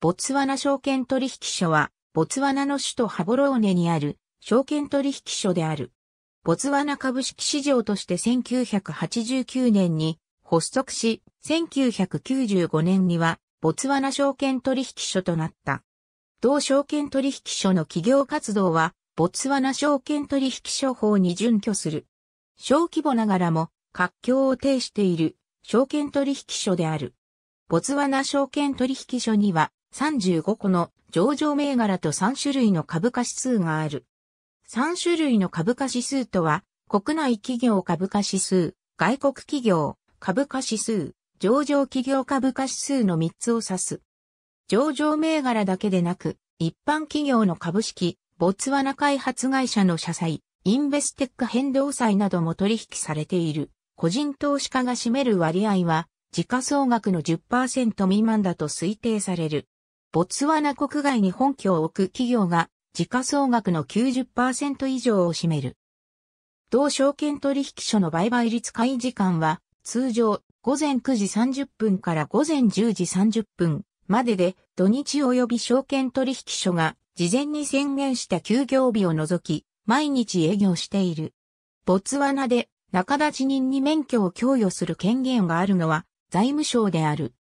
ボツワナ証券取引所は、ボツワナの首都ハボローネにある証券取引所である。ボツワナ株式市場として1989年に発足し、1995年にはボツワナ証券取引所となった。同証券取引所の企業活動は、ボツワナ証券取引所法に準拠する。小規模ながらも、活況を呈している証券取引所である。ボツワナ証券取引所には、35個の上場銘柄と3種類の株価指数がある。3種類の株価指数とは、国内企業株価指数、外国企業株価指数、上場企業株価指数の3つを指す。上場銘柄だけでなく、一般企業の株式、ボツワナ開発会社の社債、インベステック変動債なども取引されている。個人投資家が占める割合は、時価総額の10%未満だと推定される。ボツワナ国外に本拠を置く企業が時価総額の90%以上を占める。同証券取引所の売買率会時間は通常午前9時30分から午前10時30分までで土日及び証券取引所が事前に宣言した休業日を除き毎日営業している。ボツワナで中立人に免許を供与する権限があるのは財務省である。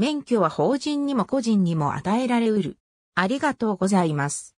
免許は法人にも個人にも与えられうる。ありがとうございます。